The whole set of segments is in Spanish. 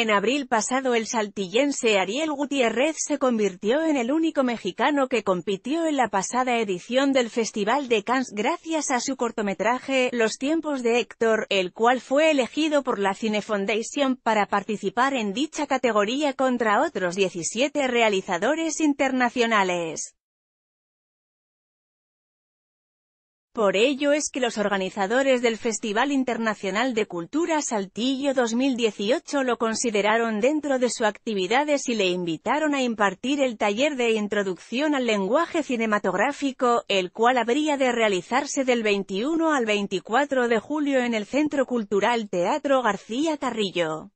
En abril pasado el saltillense Ariel Gutiérrez se convirtió en el único mexicano que compitió en la pasada edición del Festival de Cannes gracias a su cortometraje Los tiempos de Héctor, el cual fue elegido por la Cine Foundation para participar en dicha categoría contra otros 17 realizadores internacionales. Por ello es que los organizadores del Festival Internacional de Cultura Saltillo 2018 lo consideraron dentro de sus actividades y le invitaron a impartir el taller de introducción al lenguaje cinematográfico, el cual habría de realizarse del 21 al 24 de julio en el Centro Cultural Teatro García Tarrillo.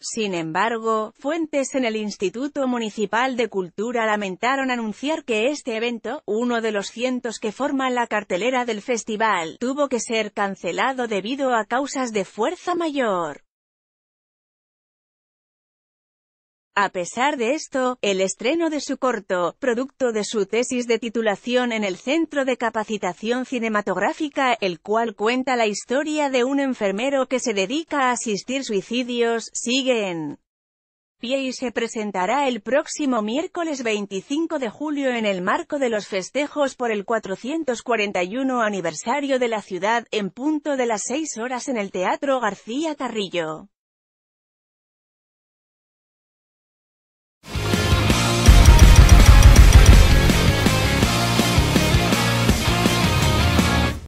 Sin embargo, fuentes en el Instituto Municipal de Cultura lamentaron anunciar que este evento, uno de los cientos que forman la cartelera del festival, tuvo que ser cancelado debido a causas de fuerza mayor. A pesar de esto, el estreno de su corto, producto de su tesis de titulación en el Centro de Capacitación Cinematográfica, el cual cuenta la historia de un enfermero que se dedica a asistir suicidios, sigue en pie y se presentará el próximo miércoles 25 de julio en el marco de los festejos por el 441 aniversario de la ciudad, en punto de las 6 horas en el Teatro García Carrillo.